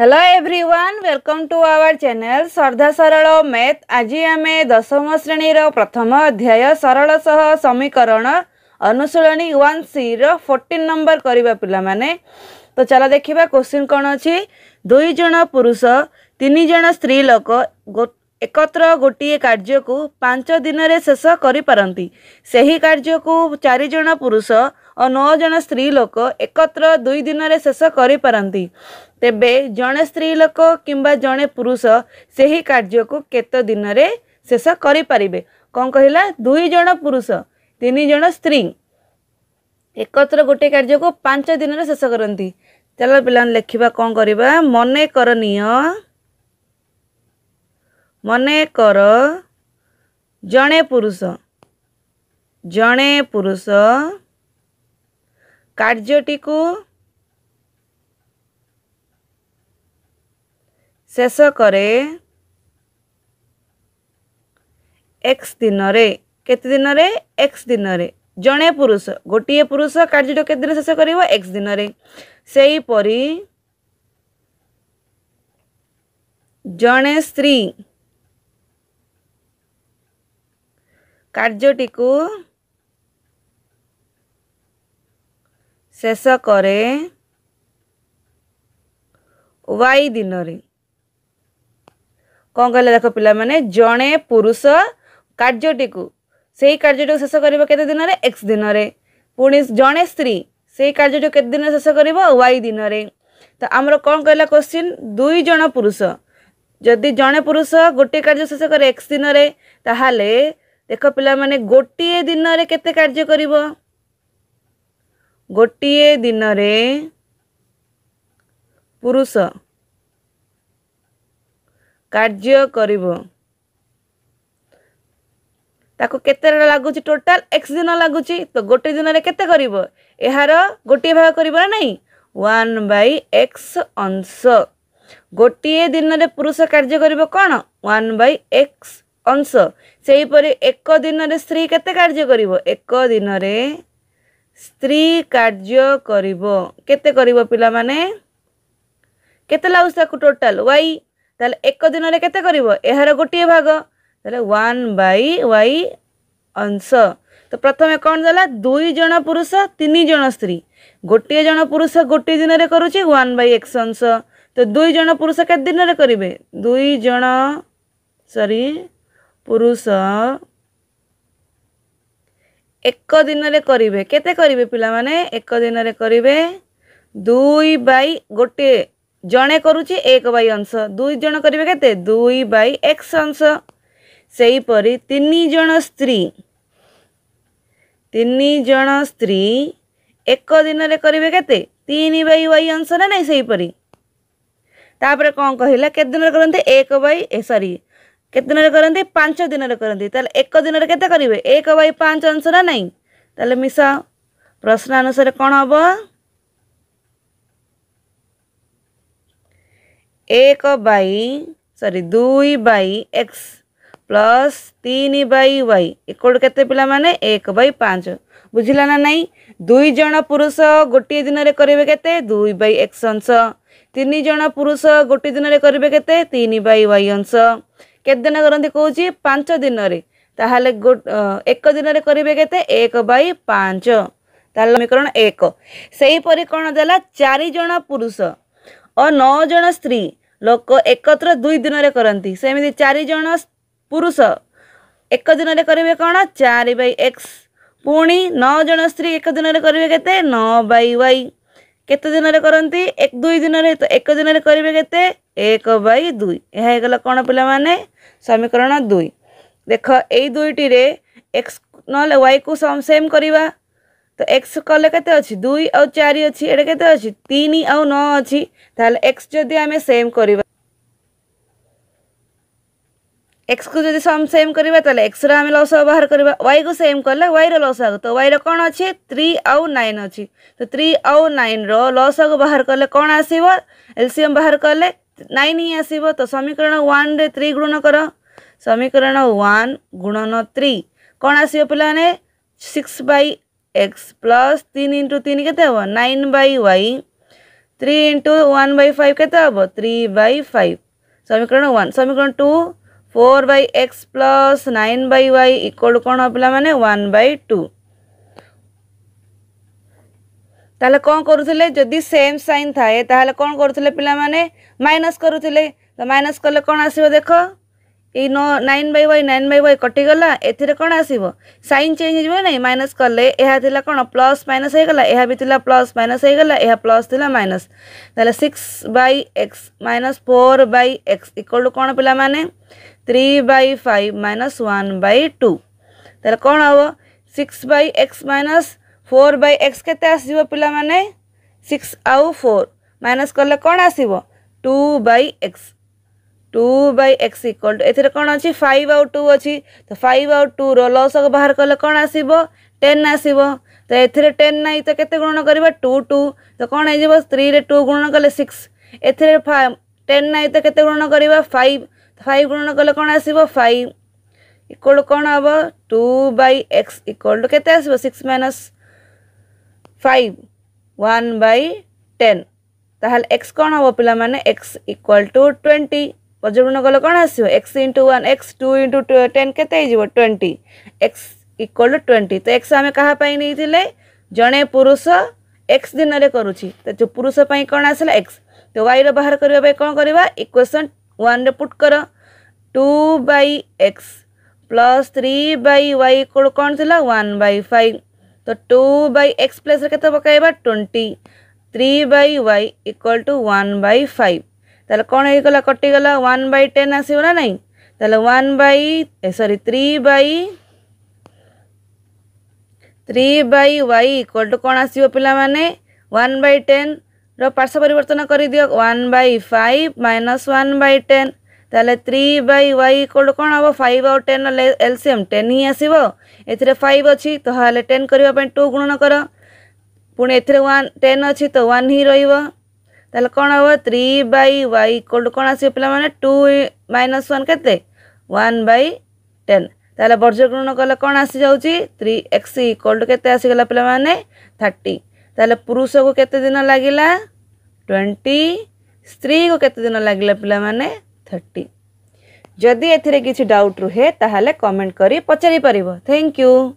hello everyone welcome to our channel Shraddha ସରଳ math ଆଜି ଆମେ ଦଶମ ଶ୍ରେଣୀର ପ୍ରଥମ ଅଧ୍ୟାୟ ସରଳ ସହ ସମୀକରଣ ଅନୁଶୀଳନୀ ୱାନ୍ ସିର ଫୋର୍ଟିନ୍ ନମ୍ବର କରିବା ପିଲାମାନେ ତ ଚାଲ ଦେଖିବା କୋଶ୍ଚିନ୍ କ'ଣ ଅଛି ଦୁଇ ଜଣ ପୁରୁଷ ତିନି ଜଣ ସ୍ତ୍ରୀ ଲୋକ ଏକତ୍ର ଗୋଟିଏ କାର୍ଯ୍ୟକୁ ପାଞ୍ଚ ଦିନରେ ଶେଷ କରିପାରନ୍ତି ସେହି କାର୍ଯ୍ୟକୁ ଚାରିଜଣ ପୁରୁଷ ଓ ନଅ ଜଣ ସ୍ତ୍ରୀ ଲୋକ ଏକତ୍ର ଦୁଇ ଦିନରେ ଶେଷ କରିପାରନ୍ତି ତେବେ ଜଣେ ସ୍ତ୍ରୀ ଲୋକ କିମ୍ବା ଜଣେ ପୁରୁଷ ସେହି କାର୍ଯ୍ୟକୁ କେତେ ଦିନରେ ଶେଷ କରିପାରିବେ କ'ଣ କହିଲା ଦୁଇ ଜଣ ପୁରୁଷ ତିନି ଜଣ ସ୍ତ୍ରୀ ଏକତ୍ର ଗୋଟିଏ କାର୍ଯ୍ୟକୁ ପାଞ୍ଚ ଦିନରେ ଶେଷ କରନ୍ତି ଚାଲ ପିଲାମାନେ ଲେଖିବା କ'ଣ କରିବା ମନେ କର ନିଅ ମନେ କର ଜଣେ ପୁରୁଷ ଜଣେ ପୁରୁଷ कार्यटी को शेष करे एक्स दिन केते दिन रे एक्स दिन रे जड़े पुरुष गोटे पुरुष कार्य के शेष कर एक्स दिन से जड़े स्त्री कार्यटी को ଶେଷ କରେ ୱାଇ ଦିନରେ କ'ଣ କହିଲେ ଦେଖ ପିଲାମାନେ ଜଣେ ପୁରୁଷ କାର୍ଯ୍ୟଟିକୁ ସେହି କାର୍ଯ୍ୟଟିକୁ ଶେଷ କରିବ କେତେ ଦିନରେ ଏକ୍ସ ଦିନରେ ପୁଣି ଜଣେ ସ୍ତ୍ରୀ ସେହି କାର୍ଯ୍ୟଟିକୁ କେତେ ଦିନରେ ଶେଷ କରିବ ୱାଇ ଦିନରେ ତ ଆମର କ'ଣ କହିଲା କୋଶ୍ଚିନ୍ ଦୁଇ ଜଣ ପୁରୁଷ ଯଦି ଜଣେ ପୁରୁଷ ଗୋଟିଏ କାର୍ଯ୍ୟ ଶେଷ କରେ ଏକ୍ସ ଦିନରେ ତାହେଲେ ଦେଖ ପିଲାମାନେ ଗୋଟିଏ ଦିନରେ କେତେ କାର୍ଯ୍ୟ କରିବ ଗୋଟିଏ ଦିନରେ ପୁରୁଷ କାର୍ଯ୍ୟ କରିବ ତାକୁ କେତେଟା ଲାଗୁଛି ଟୋଟାଲ ଏକ ଦିନ ଲାଗୁଛି ତ ଗୋଟେ ଦିନରେ କେତେ କରିବ ଏହାର ଗୋଟିଏ ଭାଗ କରିବ ନା ନାହିଁ ୱାନ୍ ବାଇ ଏକ୍ସ ଅଂଶ ଗୋଟିଏ ଦିନରେ ପୁରୁଷ କାର୍ଯ୍ୟ କରିବ କ'ଣ ୱାନ୍ ବାଇ ଏକ୍ସ ଅଂଶ ସେହିପରି ଏକ ଦିନରେ ସ୍ତ୍ରୀ କେତେ କାର୍ଯ୍ୟ କରିବ ଏକ ଦିନରେ ସ୍ତ୍ରୀ କାର୍ଯ୍ୟ କରିବ କେତେ କରିବ ପିଲାମାନେ କେତେ ଲାଗୁଛି ତାକୁ ଟୋଟାଲ ୱାଇ ତାହେଲେ ଏକ ଦିନରେ କେତେ କରିବ ଏହାର ଗୋଟିଏ ଭାଗ ତାହେଲେ ୱାନ୍ ବାଇ ୱାଇ ଅଂଶ ତ ପ୍ରଥମେ କ'ଣ ଦେଲା ଦୁଇ ଜଣ ପୁରୁଷ ତିନି ଜଣ ସ୍ତ୍ରୀ ଗୋଟିଏ ଜଣ ପୁରୁଷ ଗୋଟିଏ ଦିନରେ କରୁଛି ୱାନ୍ ବାଇ ଏକ୍ସ ଅଂଶ ତ ଦୁଇ ଜଣ ପୁରୁଷ କେତେ ଦିନରେ କରିବେ ଦୁଇ ଜଣ ସରି ପୁରୁଷ ଏକ ଦିନରେ କରିବେ କେତେ କରିବେ ପିଲାମାନେ ଏକ ଦିନରେ କରିବେ ଦୁଇ ବାଇ ଗୋଟିଏ ଜଣେ କରୁଛି ଏକ ବାଇ ଅଂଶ ଦୁଇ ଜଣ କରିବେ କେତେ ଦୁଇ ବାଇ ଏକ୍ସ ଅଂଶ ସେହିପରି ତିନି ଜଣ ସ୍ତ୍ରୀ ତିନି ଜଣ ସ୍ତ୍ରୀ ଏକ ଦିନରେ କରିବେ କେତେ ତିନି ବାଇ ୱାଇ ଅଂଶ ନା ନାହିଁ ସେହିପରି ତାପରେ କ'ଣ କହିଲା କେତେ ଦିନରେ କରନ୍ତି ଏକ ବାଇ ସରି କେତେ ଦିନରେ କରନ୍ତି ପାଞ୍ଚ ଦିନରେ କରନ୍ତି ତାହେଲେ ଏକ ଦିନରେ କେତେ କରିବେ ଏକ ବାଇ ପାଞ୍ଚ ଅଂଶ ନା ନାହିଁ ତାହେଲେ ମିଶା ପ୍ରଶ୍ନ ଅନୁସାରେ କ'ଣ ହେବ ଏକ ବାଇ ସରି ଦୁଇ ବାଇ ଏକ୍ସ ପ୍ଲସ୍ ତିନି ବାଇ ୱାଇ ଇକ୍ୱାଲ୍ କେତେ ପିଲାମାନେ ଏକ ବାଇ ପାଞ୍ଚ ବୁଝିଲା ନା ନାହିଁ ଦୁଇ ଜଣ ପୁରୁଷ ଗୋଟିଏ ଦିନରେ କରିବେ କେତେ ଦୁଇ ବାଇ ଏକ୍ସ ଅଂଶ ତିନି ଜଣ ପୁରୁଷ ଗୋଟିଏ ଦିନରେ କରିବେ କେତେ ତିନି ବାଇ ୱାଇ ଅଂଶ କେତେଦିନ କରନ୍ତି କହୁଛି ପାଞ୍ଚ ଦିନରେ ତାହେଲେ ଏକ ଦିନରେ କରିବେ କେତେ ଏକ ବାଇ ପାଞ୍ଚ ତାହେଲେ ସମୀକରଣ ଏକ ସେହିପରି କ'ଣ ଦେଲା ଚାରି ଜଣ ପୁରୁଷ ଓ ନଅ ଜଣ ସ୍ତ୍ରୀ ଲୋକ ଏକତ୍ର ଦୁଇ ଦିନରେ କରନ୍ତି ସେମିତି ଚାରି ଜଣ ପୁରୁଷ ଏକ ଦିନରେ କରିବେ କ'ଣ ଚାରି ବାଇ ଏକ୍ସ ପୁଣି ନଅ ଜଣ ସ୍ତ୍ରୀ ଏକ ଦିନରେ କରିବେ କେତେ ନଅ ବାଇ ୱାଇ କେତେ ଦିନରେ କରନ୍ତି ଏକ ଦୁଇ ଦିନରେ ତ ଏକ ଦିନରେ କରିବେ କେତେ ଏକ ବାଇ ଦୁଇ ଏହା ହେଇଗଲା କ'ଣ ପିଲାମାନେ ସମୀକରଣ ଦୁଇ ଦେଖ ଏଇ ଦୁଇଟିରେ ଏକ୍ସ ନହେଲେ ୱାଇକୁ ସେମ୍ କରିବା ତ ଏକ୍ସ କଲେ କେତେ ଅଛି ଦୁଇ ଆଉ ଚାରି ଅଛି ଏଇଟା କେତେ ଅଛି ତିନି ଆଉ ନଅ ଅଛି ତାହେଲେ ଏକ୍ସ ଯଦି ଆମେ ସେମ୍ କରିବା এক্সু যদি সেম করা তাহলে এক্সর আমি লসা বাহার করা ওয়াইকু সেম কলে ওয়াইর লসাগু তো ওয়াইর কণ অছি থ্রি আউ নাইন অছি তো থ্রি আউ নাইনর লসাগু বাহার কলে কণ আসব এলসিএম বাহার কলে নাইন হি আসব তো সমীকরণ ওয়ানরে থ্রি গুণ কর সমীকরণ ওয়ান গুণন থ্রি কণ আসব পিলানে সিক্স বাই এক্স প্লস তিন ইন্টু তিন কেতে হব nine by Y three into one by five কেতে হব থ্রি বাই ফাইভ সমীকরণ ওয়ান সমীকরণ two four by X plus nine by Y equal कौन पे मैंने वन बै टू ताल कौन करुले सेम सैन थाए ताल कौन करुले पे माइनस करुले तो माइनस कले कौन आसो देख ये नो nine by Y nine by Y कटिगला ए कौन आसो सैन हो ना माइनस कले कौन प्लस माइनस होगा यह भी था प्लस माइनस होगा यह प्लस था माइनस ताल six by X minus four by X equal to कौन पे three by five minus one by two ତାହେଲେ କ'ଣ ହେବ six by X minus four by X କେତେ ଆସିବ ପିଲାମାନେ ସିକ୍ସ ଆଉ ଫୋର୍ ମାଇନସ୍ କଲେ କ'ଣ ଆସିବ two by X two by X equal to ଏଥିରେ କ'ଣ ଅଛି ଫାଇଭ୍ ଆଉ ଟୁ ଅଛି ତ ଫାଇଭ୍ ଆଉ ଟୁର ଲସ୍କୁ ବାହାର କଲେ କ'ଣ ଆସିବ ଟେନ୍ ଆସିବ ତ ଏଥିରେ ଟେନ୍ ନାହିଁ ତ କେତେ ଗୁଣନ କରିବା ଟୁ ଟୁ ତ କ'ଣ ହେଇଯିବ ଥ୍ରୀରେ ଟୁ ଗୁଣନ କଲେ ସିକ୍ସ ଏଥିରେ ଟେନ୍ ନାହିଁ ତ କେତେ ଗୁଣନ କରିବା ଫାଇଭ୍ ফাইভ গুণন কলে କ'ଣ ଆସିବ ফাইভ ଇକ୍ୱାଲ୍ କ'ଣ ହେବ two by X equal to କେତେ ଆସିବ six minus five one by ten ତାହେଲେ ଏକ୍ସ କ'ଣ ହେବ ପିଲାମାନେ ଏକ୍ସ ଇକ୍ୱାଲ୍ ଟୁ ଟ୍ୱେଣ୍ଟି ପର୍ଯ୍ୟଟନ କଲେ କ'ଣ ଆସିବ X into one X two into ten କେତେ ହେଇଯିବ twenty X equal to twenty ତ ଏକ୍ସ ଆମେ କାହା ପାଇଁ ନେଇଥିଲେ ଜଣେ ପୁରୁଷ ଏକ୍ସ ଦିନରେ କରୁଛି ତ ପୁରୁଷ ପାଇଁ କ'ଣ ଆସିଲା ଏକ୍ସ ତ ୱାଇର ବାହାର କରିବା ପାଇଁ କ'ଣ କରିବା ଇକ୍ୱେସନ୍ वन पुट कर two by X plus three by Y equal कौन थी वन बै फाइव तो टू बै एक्स प्लस पक twenty three by Y equal to one by five तेल कौन होगा कटिगला वन बै टेन आसगला ना तेल वन बै सरी three by three by Y equal to कौन आस पाने वन बै टेन पार्श्व परिवर्तन कर दियो one by five minus one by ten ताले थ्री बै वाई इक्वल कौन हम फाइव आउ टेन एलसीएम टेन ही आसो ए फाइव अच्छी तो हेल्ले टेन करने टू गुणन कर पुणी ए टेन अच्छी तो वन ही रोले कौन हम थ्री बै वाई इक्वल कौन आस पे टू माइनस वन के वन बै टेन ताले वर्ज गुणन कले कौन आसी जाऊँ थ्री एक्स इक्वल के आसीगला पे थर्टी ତାହେଲେ ପୁରୁଷକୁ କେତେ ଦିନ ଲାଗିଲା ଟ୍ୱେଣ୍ଟି ସ୍ତ୍ରୀକୁ କେତେ ଦିନ ଲାଗିଲା ପିଲାମାନେ ଥାର୍ଟି ଯଦି ଏଥିରେ କିଛି ଡାଉଟ୍ ରୁହେ ତାହେଲେ କମେଣ୍ଟ କରି ପଚାରି ପାରିବ ଥ୍ୟାଙ୍କ ୟୁ